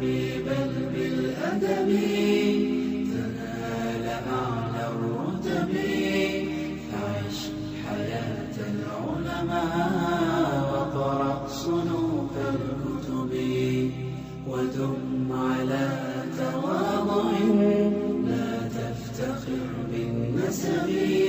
بالأدب بل بالأدب تنال أعلى الرتب فعش حياة العلماء وقرأ صنوف الكتب ودم على تواضع لا تفتخر بالنسب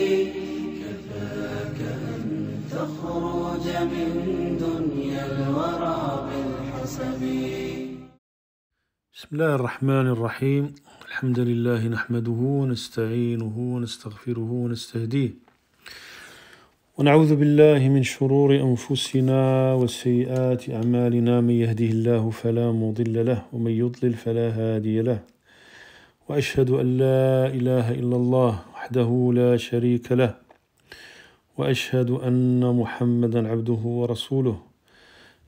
بسم الله الرحمن الرحيم الحمد لله نحمده ونستعينه ونستغفره ونستهديه ونعوذ بالله من شرور أنفسنا وسيئات أعمالنا من يهده الله فلا مضل له ومن يضلل فلا هادي له وأشهد أن لا إله إلا الله وحده لا شريك له وأشهد أن محمدا عبده ورسوله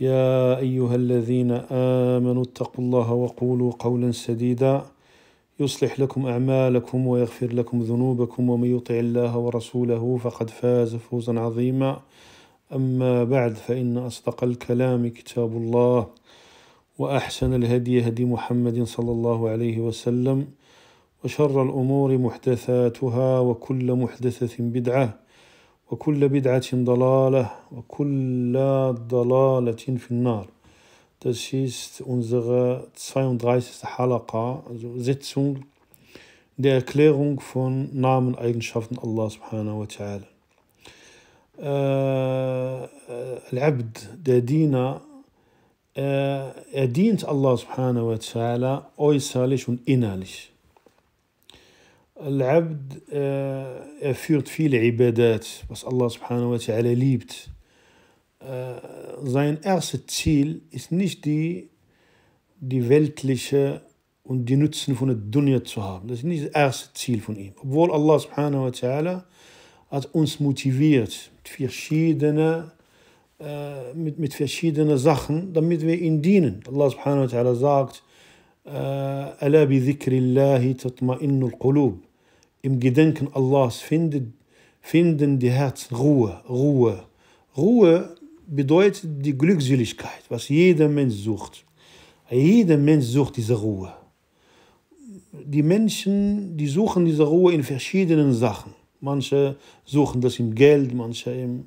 يا أيها الذين آمنوا اتقوا الله وقولوا قولا سديدا يصلح لكم أعمالكم ويغفر لكم ذنوبكم ومن يطع الله ورسوله فقد فاز فوزا عظيما أما بعد فإن أصدق الكلام كتاب الله وأحسن الهدي هدي محمد صلى الله عليه وسلم وشر الأمور محدثاتها وكل محدثة بدعة وكل بدعة ضلالة وكل ضلالة في النار Das ist unsere 32. Halakha, also Sitzung der Erklärung von Namen, Eigenschaften Allah subhanahu wa ta'ala. Al-Abd, der Diener, er dient Allah subhanahu wa ta'ala äußerlich und innerlich. العبد er führt viele Ibadat, was Allah subhanahu wa ta'ala liebt. Sein erstes Ziel ist nicht die, die weltliche und die Nutzen von der Dunya zu haben. Das ist nicht das erste Ziel von ihm. Obwohl Allah subhanahu wa ta'ala hat uns motiviert mit verschiedenen mit, mit verschiedenen Sachen, damit wir ihm dienen. Allah subhanahu wa ta'ala sagt, ألا بذكر الله al-qulub im Gedenken Allahs findet, finden die Herzen Ruhe, Ruhe. Ruhe bedeutet die Glückseligkeit, was jeder Mensch sucht. Jeder Mensch sucht diese Ruhe. Die Menschen, die suchen diese Ruhe in verschiedenen Sachen. Manche suchen das im Geld, manche im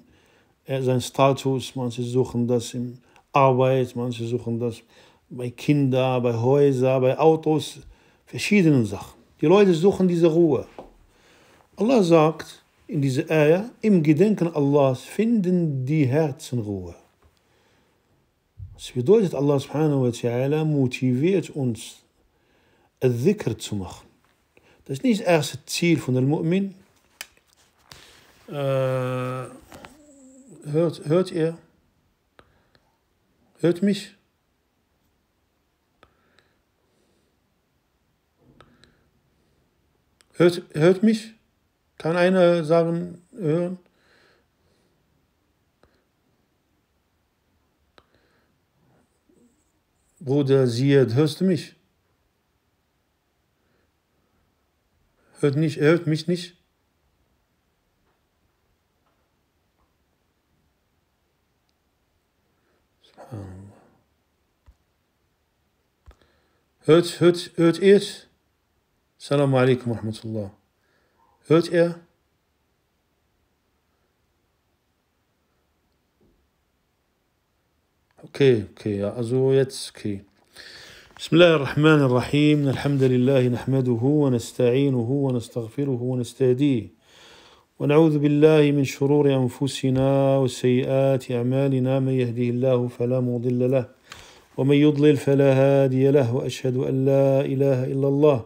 äh, sein Status, manche suchen das in Arbeit, manche suchen das bei Kindern, bei Häusern, bei Autos, verschiedenen Sachen. Die Leute suchen diese Ruhe. Allah sagt in dieser Ayah, im Gedenken Allahs finden die Herzen Ruhe. Das bedeutet, Allah subhanahu wa ta'ala motiviert uns, Al-Dhikr zu machen. Das ist nicht das erste Ziel von dem Mu'min. Äh, hört, hört ihr? Hört mich? Hört, hört mich? Kann einer sagen, hören? Bruder Siad, hörst du mich? Hört nicht, hört mich nicht? Hört, hört, hört ihr es? Salam alaikum wa rahmatullah. hört er? Okay, okay, ja, also okay. بسم الله الرحمن الرحيم الحمد لله نحمده ونستعينه ونستغفره ونستهديه ونعوذ بالله من شرور أنفسنا وسيئات أعمالنا من يهده الله فلا مضل له ومن يضلل فلا هادي له وأشهد أن لا إله إلا الله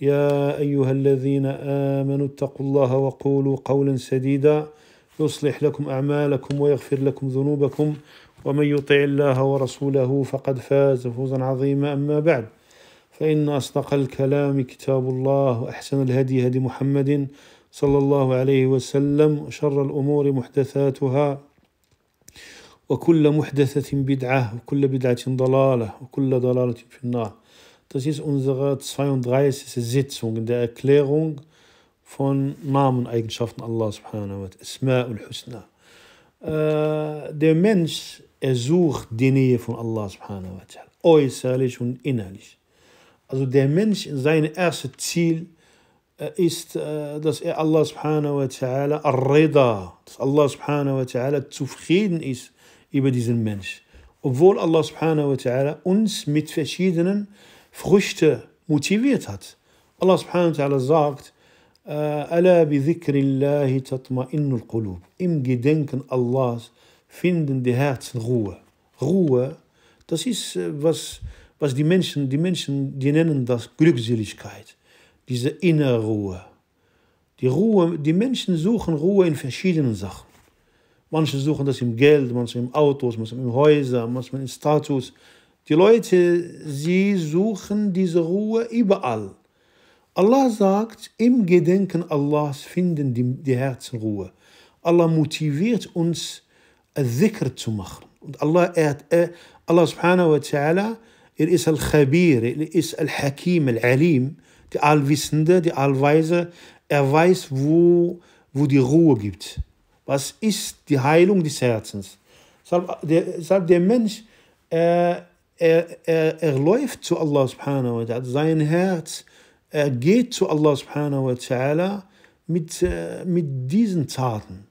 يا أيها الذين آمنوا اتقوا الله وقولوا قولا سديدا يصلح لكم أعمالكم ويغفر لكم ذنوبكم ومن يطع الله ورسوله فقد فاز فوزا عظيما أما بعد فإن أصدق الكلام كتاب الله وأحسن الهدي هدي محمد صلى الله عليه وسلم وشر الأمور محدثاتها وكل محدثة بدعة وكل بدعة ضلالة وكل ضلالة في النار Das ist unsere 32. Sitzung in der Erklärung von Nameneigenschaften Allah subhanahu wa ta'ala, Isma al-Husna. Äh, der Mensch, er sucht die Nähe von Allah subhanahu wa ta'ala, äußerlich und innerlich. Also der Mensch, sein erstes Ziel äh, ist, äh, dass er Allah subhanahu wa ta'ala al-Rida, dass Allah subhanahu wa ta'ala zufrieden ist über diesen Mensch. Obwohl Allah subhanahu wa ta'ala uns mit verschiedenen Früchte motiviert hat. Allah subhanahu wa ta'ala sagt, äh, Ala Im Gedenken Allahs finden die Herzen Ruhe. Ruhe, das ist äh, was, was die Menschen, die Menschen, die nennen das Glückseligkeit. Diese innere Ruhe. Die Ruhe, die Menschen suchen Ruhe in verschiedenen Sachen. Manche suchen das im Geld, manche im Autos, manche im Häuser, manche im Status. Die Leute, sie suchen diese Ruhe überall. Allah sagt, im Gedenken Allahs finden die, die Herzen Ruhe. Allah motiviert uns, Dhikr äh, zu machen. Und Allah, er, Allah subhanahu wa ta'ala, er ist Al-Khabir, er ist Al-Hakim, Al-Alim, der Allwissende, der Allweise. Er weiß, wo, wo die Ruhe gibt. Was ist die Heilung des Herzens? Deshalb, der, der Mensch, er, äh, er, er, er läuft zu Allah subhanahu wa ta'ala. Sein Herz, er geht zu Allah subhanahu wa ta'ala mit, äh, mit diesen Taten.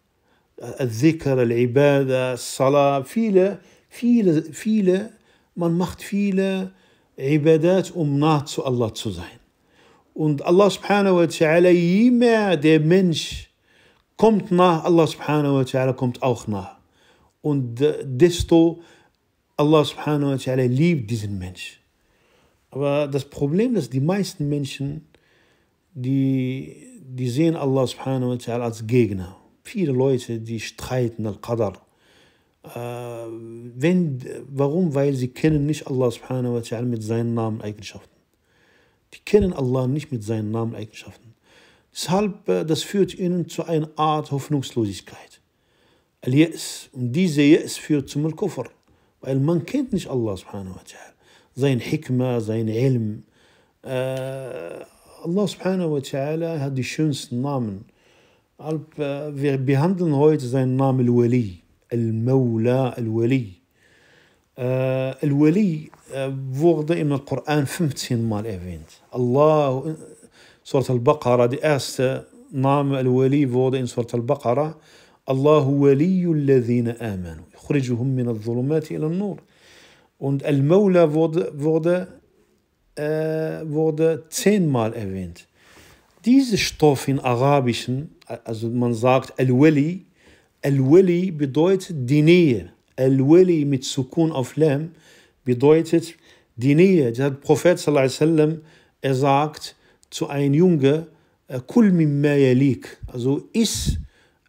الذكر ibadah Salah, viele viele viele man macht viele Ibadat um nah zu Allah zu sein und Allah subhanahu wa ta'ala je mehr der Mensch kommt nah Allah subhanahu wa ta'ala kommt auch nah und äh, desto Allah subhanahu wa ta'ala liebt diesen Mensch. Aber das Problem ist, die meisten Menschen, die, die sehen Allah subhanahu wa ta'ala als Gegner. Viele Leute, die streiten al qadr Äh, wenn, warum? Weil sie kennen nicht Allah subhanahu wa ta'ala mit seinen Namen-Eigenschaften. Die kennen Allah nicht mit seinen Namen-Eigenschaften. Deshalb, äh, das führt ihnen zu einer Art Hoffnungslosigkeit. Al-Yes. Und diese Yes führt zum Al-Kufr. ما كينتنش الله سبحانه وتعالى زين حكمة زين علم آه الله سبحانه وتعالى هذه شونس نامن آه، بيهندن هويت زين نام الولي المولى الولي آه الولي فوغد آه من القرآن فمتين مال ايفينت الله آه، سورة البقرة دي أست نام الولي فوغد إن سورة البقرة الله ولي الذين آمنوا يخرجهم من الظلمات إلى النور Und Al-Mawla wurde, wurde, äh, wurde zehnmal erwähnt. Diese Stoff in Arabischen, also man sagt Al-Wali, Al-Wali bedeutet die Nähe. Al-Wali mit Sukun auf Lam bedeutet die Nähe. Der Prophet sallallahu alaihi wasallam er sagt zu einem Junge, Kul mimma yalik, also iss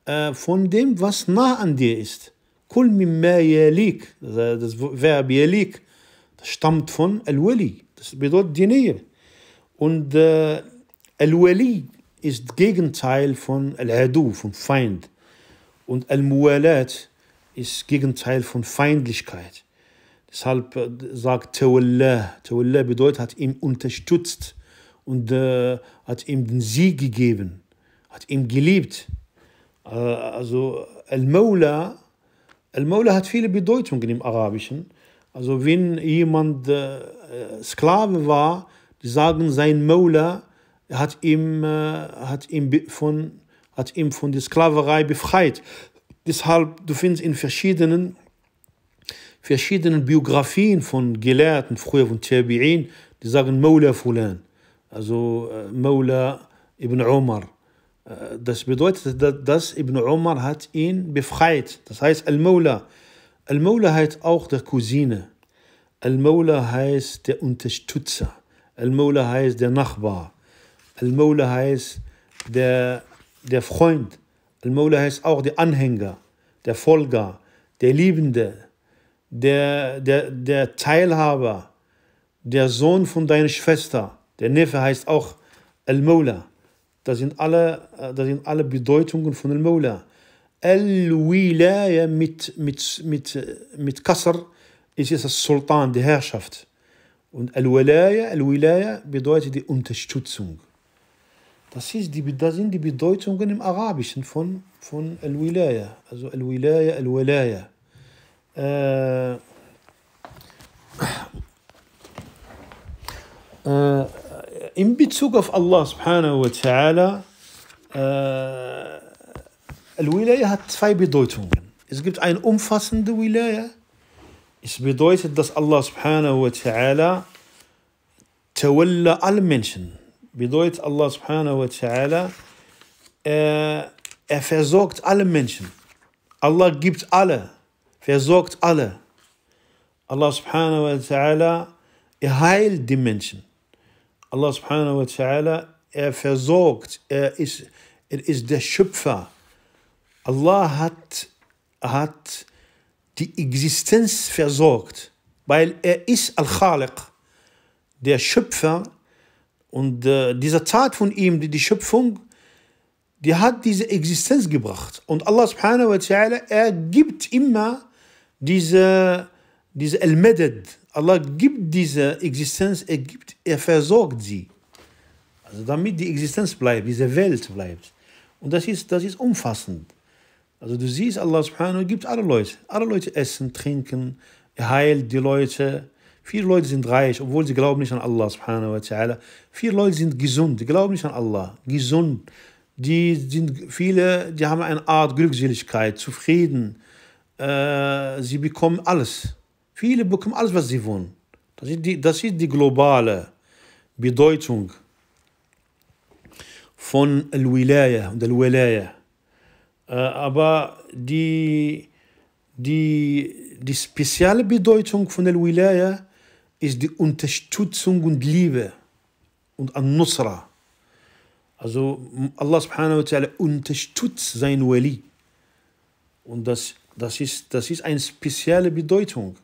Äh, von dem, was nah an dir ist. Kul mimma yalik, äh, das Verb yalik, das stammt von al-Wali, das bedeutet die Nähe. Und äh, al-Wali ist Gegenteil von al-Adu, von Feind. Und al mualat ist Gegenteil von Feindlichkeit. Deshalb äh, sagt Tawallah, Tawallah bedeutet, hat ihm unterstützt und äh, hat ihm den Sieg gegeben, hat ihm geliebt. Äh, also Al-Mawla, Al-Mawla hat viele Bedeutungen im Arabischen. Also wenn jemand äh, Sklave war, die sagen, sein Mawla hat ihm, äh, hat, ihm von, hat ihm von der Sklaverei befreit. Deshalb, du findest in verschiedenen, verschiedenen Biografien von Gelehrten, früher von Tabi'in, die sagen Mawla Fulan, also äh, Mawla Ibn Umar. Äh, das bedeutet, dass Ibn Umar hat ihn befreit. Das heißt, Al-Mawla. Al-Mawla heißt auch der Cousine. Al-Mawla heißt der Unterstützer. Al-Mawla heißt der Nachbar. Al-Mawla heißt der, der Freund. Al-Mawla heißt auch der Anhänger, der Folger, der Liebende, der, der, der Teilhaber, der Sohn von deiner Schwester. Der Neffe heißt auch Al-Mawla. Da sind alle, äh, da sind alle Bedeutungen von Al-Mawla. Al-Wilaya mit, mit, mit, äh, mit Kasr ist jetzt das Sultan, die Herrschaft. Und Al-Wilaya, al bedeutet die Unterstützung. Das, ist die, das sind die Bedeutungen im Arabischen von, von Al-Wilaya. Also Al-Wilaya, Al-Wilaya. Äh, äh, in Bezug auf Allah subhanahu wa ta'ala, äh, Al-Wilaya hat zwei Bedeutungen. Es gibt eine umfassende Wilaya. Es bedeutet, dass Allah subhanahu wa ta'ala Tawalla alle Menschen. Bedeutet Allah subhanahu wa ta'ala, äh, er versorgt alle Menschen. Allah gibt alle, versorgt alle. Allah subhanahu wa ta'ala, er heilt die Menschen. Allah subhanahu wa ta'ala, er versorgt, er ist, er ist der Schöpfer. Allah hat, hat die Existenz versorgt, weil er ist Al-Khaliq, der Schöpfer. Und äh, diese Tat von ihm, die, die Schöpfung, die hat diese Existenz gebracht. Und Allah subhanahu wa ta'ala, er gibt immer diese, diese Al-Madad, Allah gibt diese uh, Existenz, er gibt, er versorgt sie. Also damit die Existenz bleibt, diese Welt bleibt. Und das ist, das ist umfassend. Also du siehst, Allah subhanahu gibt alle Leute. Alle Leute essen, trinken, er heilt die Leute. Viele Leute sind reich, obwohl sie glauben nicht an Allah subhanahu wa ta'ala. Viele Leute sind gesund, die glauben nicht an Allah. Gesund. Die sind viele, die haben eine Art Glückseligkeit, Zufrieden. Äh, sie bekommen alles. Viele bekommen alles, was sie wollen. Das ist die, das ist die globale Bedeutung von Al-Wilaya und Al-Wilaya. Äh, aber die, die, die spezielle Bedeutung von Al-Wilaya ist die Unterstützung und Liebe und An-Nusra. Also Allah subhanahu wa ta'ala unterstützt sein Wali. Und das, das, ist, das ist eine spezielle Bedeutung.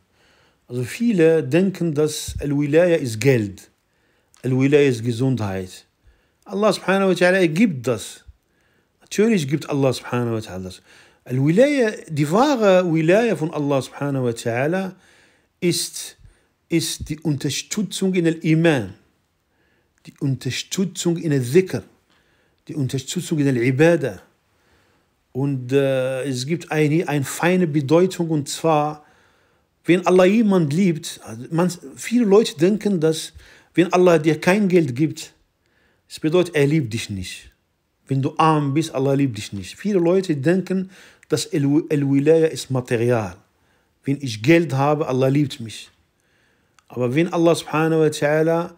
Also viele denken, dass Al-Wilaya ist Geld, Al-Wilaya ist Gesundheit. Allah subhanahu wa ta'ala gibt das. Natürlich gibt Allah subhanahu wa ta'ala das. Al-Wilaya, die wahre Wilaya von Allah subhanahu wa ta'ala ist, ist die Unterstützung in Al-Iman, die Unterstützung in Al-Dhikr, die Unterstützung in Al-Ibadah. Und äh, es gibt eine, eine feine Bedeutung und zwar, wenn Allah jemand liebt, man, viele Leute denken, dass wenn Allah dir kein Geld gibt, das bedeutet, er liebt dich nicht. Wenn du arm bist, Allah liebt dich nicht. Viele Leute denken, dass El-Wilaya ist Material. Wenn ich Geld habe, Allah liebt mich. Aber wenn Allah subhanahu wa ta'ala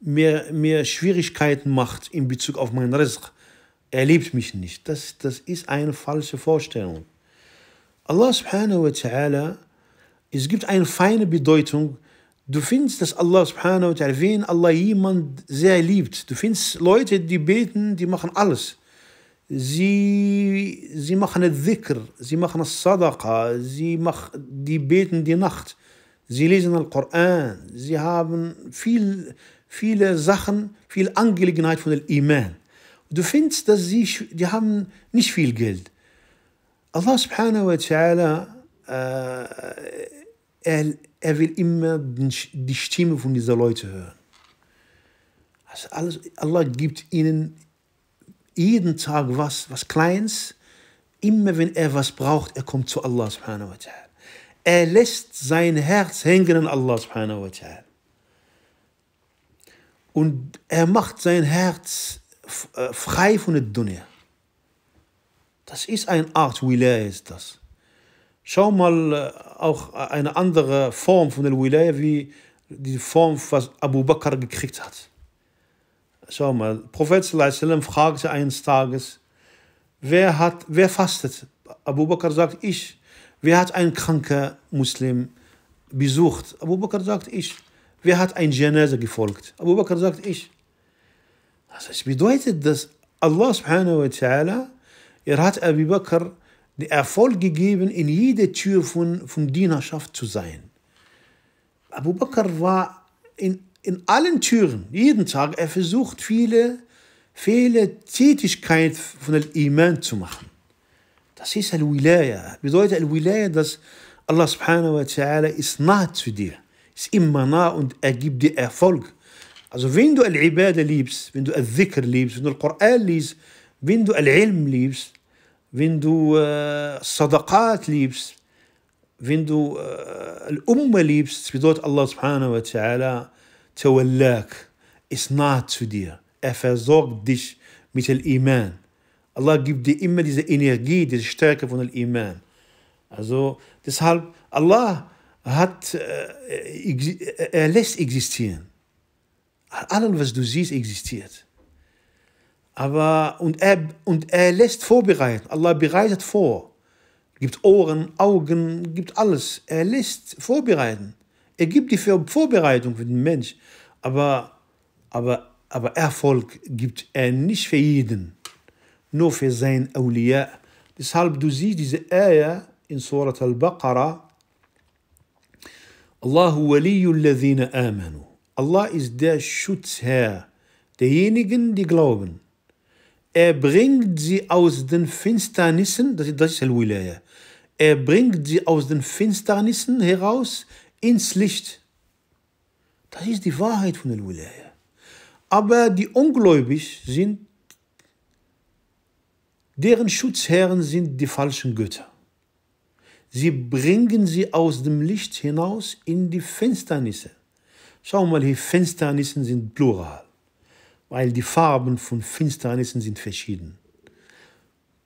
mir, mir Schwierigkeiten macht in Bezug auf meinen Rizq, er liebt mich nicht. Das, das ist eine falsche Vorstellung. Allah subhanahu wa ta'ala es gibt eine feine Bedeutung. Du findest, dass Allah subhanahu wa ta'ala, wen Allah jemand sehr liebt. Du findest Leute, die beten, die machen alles. Sie, sie machen Dhikr, sie machen Sadaqa, sie mach, die beten die Nacht, sie lesen den Koran, sie haben viel, viele Sachen, viel Angelegenheit von dem Iman. Du findest, dass sie die haben nicht viel Geld. Allah subhanahu wa ta'ala äh, er, er will immer die Stimme von diesen Leuten hören. Also alles, Allah gibt ihnen jeden Tag was, was Kleines. Immer wenn er was braucht, er kommt zu Allah subhanahu wa ta'ala. Er lässt sein Herz hängen an Allah subhanahu wa ta'ala. Und er macht sein Herz äh, frei von der Dunya. Das ist eine Art Wilaya, ist das. Schau mal äh, auch eine andere Form von der Wilaya, wie die Form, was Abu Bakr gekriegt hat. Schau mal, Prophet sallam, fragte eines Tages, wer, hat, wer fastet? Abu Bakr sagt, ich. Wer hat einen kranken Muslim besucht? Abu Bakr sagt, ich. Wer hat ein Genese gefolgt? Abu Bakr sagt, ich. Das bedeutet, dass Allah subhanahu wa ta'ala, er hat Abu Bakr Erfolg gegeben, in jede Tür von, von Dienerschaft zu sein. Abu Bakr war in, in allen Türen, jeden Tag, er versucht viele, viele Tätigkeit von dem Iman zu machen. Das ist Al-Wilaya. Bedeutet Al-Wilaya, dass Allah subhanahu wa ta'ala ist nah zu dir, ist immer nah und er gibt dir Erfolg. Also wenn du Al-Ibadah liebst, wenn du Al-Dhikr liebst, wenn du Al-Quran liest, wenn du Al-Ilm liebst, فيندو الصدقات آه، ليبس فيندو آه، الأمة ليبس بدوت الله سبحانه وتعالى تولاك تو دير أفزوك ديش مثل الإيمان الله جيب دي إما ديزا انيرجي ديزا اشتراك فون الإيمان أزو deshalb الله hat er lässt existieren. Alles, was du siehst, existiert. Aber, und, er, und er lässt vorbereiten. Allah bereitet vor. Gibt Ohren, Augen, gibt alles. Er lässt vorbereiten. Er gibt die Vorbereitung für den Mensch. Aber, aber, aber Erfolg gibt er nicht für jeden. Nur für sein Awliya. Deshalb, du siehst diese Ayah in Surat al-Baqarah. Allah ist der Schutzherr derjenigen, die glauben. Er bringt sie aus den Finsternissen, das, das ist Al-Wilaya, er bringt sie aus den Finsternissen heraus ins Licht. Das ist die Wahrheit von Al-Wilaya. Aber die Ungläubig sind, deren Schutzherren sind die falschen Götter. Sie bringen sie aus dem Licht hinaus in die Finsternisse. Schau mal, die Finsternissen sind plural weil die Farben von Finsternissen sind verschieden.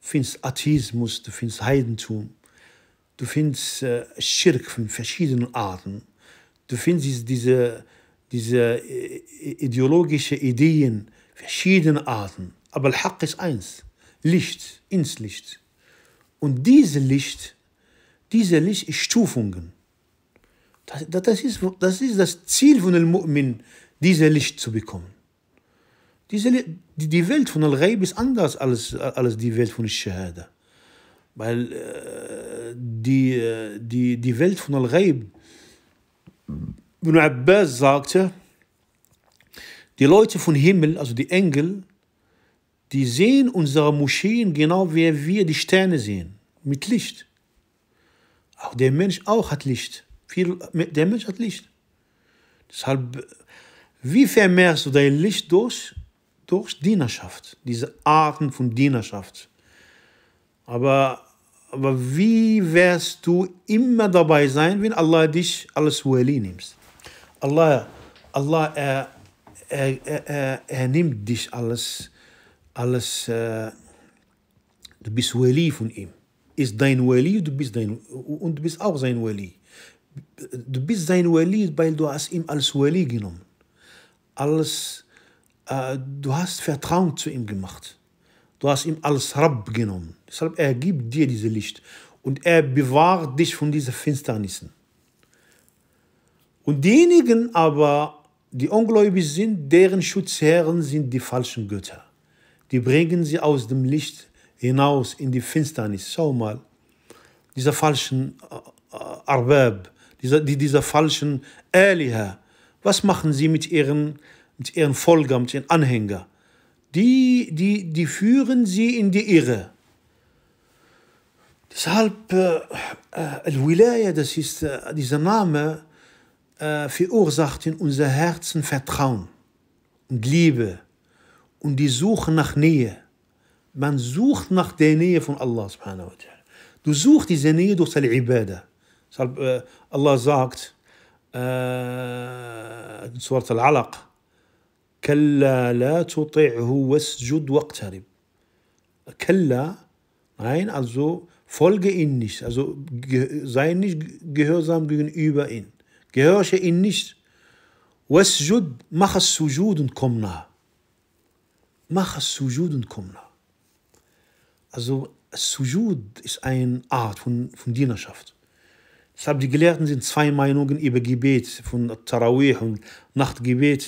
Du findest Atheismus, du findest Heidentum, du findest äh, Schirk von verschiedenen Arten, du findest diese, diese äh, ideologische Ideen verschiedener Arten. Aber Al-Haq ist eins, Licht, ins Licht. Und diese Licht, diese Licht ist Stufungen. Das, das, ist, das ist das Ziel von Al-Mu'min, dieses Licht zu bekommen. Diese, die Welt von Al-Ghaib ist anders als, als die Welt von Shahada. Weil äh, die, die, die Welt von Al-Ghaib, Ibn Abbas sagte, die Leute von Himmel, also die Engel, die sehen unsere Moscheen genau wie wir die Sterne sehen, mit Licht. Auch der Mensch auch hat Licht. Viel, der Mensch hat Licht. Deshalb, wie vermehrst du dein Licht durch? durch Dienerschaft, diese Arten von Dienerschaft. Aber, aber wie wirst du immer dabei sein, wenn Allah dich alles Wali nimmst? Allah, Allah er, er, er, er, nimmt dich alles, alles äh, du bist Wali von ihm. Ist dein Wali, du bist dein, und du bist auch sein Wali. Du bist sein Wali, weil du hast ihm als Wali genommen. Alles äh, du hast Vertrauen zu ihm gemacht. Du hast ihm als Rabb genommen. Deshalb er gibt dir dieses Licht und er bewahrt dich von diesen Finsternissen. Und diejenigen aber, die ungläubig sind, deren Schutzherren sind die falschen Götter. Die bringen sie aus dem Licht hinaus in die Finsternis. Schau mal, dieser falschen äh, äh, Arbeb, dieser, dieser falschen Eliha, Was machen sie mit ihren mit ihren Folgern, mit ihren Anhängern, die, die, die führen sie in die Irre. Deshalb, äh, Al-Wilaya, äh, das ist äh, dieser Name, äh, verursacht in unser Herzen Vertrauen und Liebe und die Suche nach Nähe. Man sucht nach der Nähe von Allah subhanahu wa Du suchst diese Nähe durch seine Ibadah. Deshalb, äh, Allah sagt, äh, in Surat Al-Alaq, كلا لا تطعه واسجد واقترب كلا nein also folge ihn nicht also sei nicht gehorsam gegenüber ihn gehorche ihn nicht واسجد mach es sujud und komm nah mach es sujud und komm nah also sujud ist eine Art von, von Dienerschaft Deshalb die Gelehrten sind zwei Meinungen über Gebet, von Tarawih und Nachtgebet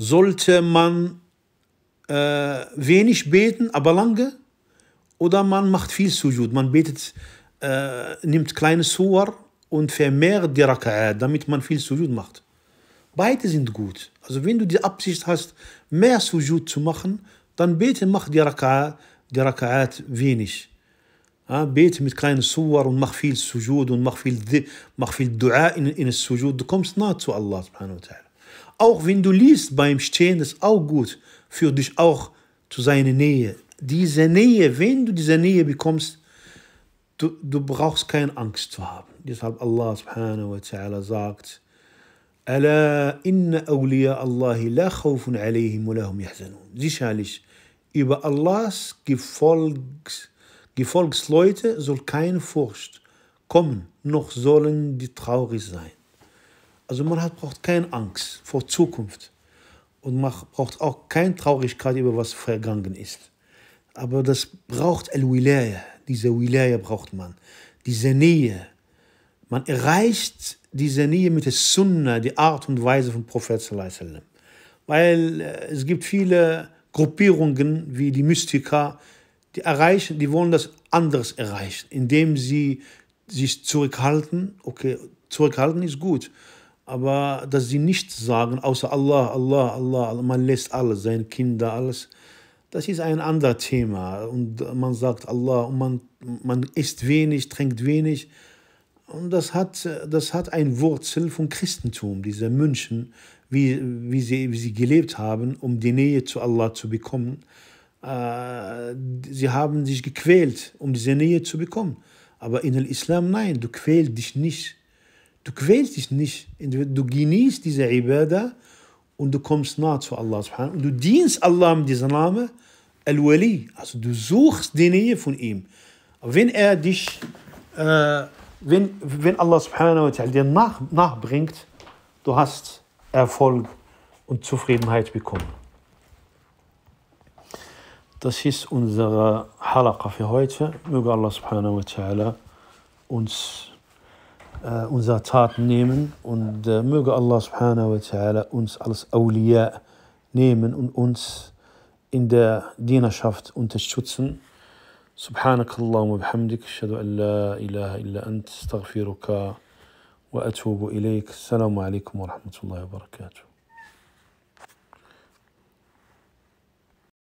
sollte man äh, wenig beten, aber lange, oder man macht viel Sujud. Man betet, äh, nimmt kleine Suar und vermehrt die Raka'at, damit man viel Sujud macht. Beide sind gut. Also wenn du die Absicht hast, mehr Sujud zu machen, dann bete, mach die Raka'ah, die Raka'at wenig. Ja, bete mit kleinen Suwar und mach viel Sujud und mach viel, mach viel Dua in, in das Sujud. Du kommst nah zu Allah subhanahu wa ta'ala. Auch wenn du liest beim Stehen, ist auch gut für dich auch zu seiner Nähe. Diese Nähe, wenn du diese Nähe bekommst, du, du brauchst keine Angst zu haben. Deshalb Allah subhanahu wa ta'ala sagt, ألا إن أولياء الله لا خوف عليهم ولا هم يحزنون. Sicherlich, über Allahs Gefolgs, Gefolgsleute soll keine Furcht kommen, noch sollen die traurig sein. Also man hat, braucht keine Angst vor Zukunft und man braucht auch keine Traurigkeit über was vergangen ist. Aber das braucht El-Wilaya, diese Wilaya braucht man, diese Nähe. Man erreicht diese Nähe mit der Sunna, die Art und Weise von Prophet sallam. Weil äh, es gibt viele Gruppierungen wie die Mystiker, die erreichen, die wollen das anders erreichen, indem sie sich zurückhalten. Okay, zurückhalten ist gut, aber dass sie nichts sagen, außer Allah, Allah, Allah, man lässt alles, seine Kinder, alles. Das ist ein anderes Thema. Und man sagt Allah und man, man isst wenig, trinkt wenig. Und das hat, das hat ein Wurzel vom Christentum, diese München, wie, wie, sie, wie sie gelebt haben, um die Nähe zu Allah zu bekommen. Äh, sie haben sich gequält, um diese Nähe zu bekommen. Aber in Islam, nein, du quälst dich nicht Du quälst dich nicht. Du genießt diese Ibadah und du kommst nah zu Allah. Und du dienst Allah mit diesem Namen Al-Wali. Also du suchst die Nähe von ihm. Wenn er dich, äh, wenn, wenn Allah subhanahu wa ta'ala dir nach, nachbringt, du hast Erfolg und Zufriedenheit bekommen. Das ist unsere Halaqa für heute. Möge Allah subhanahu wa ta'ala uns äh, unsere Taten nehmen und äh, möge Allah subhanahu wa ta'ala uns als Awliya nehmen und uns in der Dienerschaft unterstützen. سبحانك اللهم وبحمدك أشهد أن لا إله إلا أنت استغفرك وأتوب إليك السلام عليكم ورحمة الله وبركاته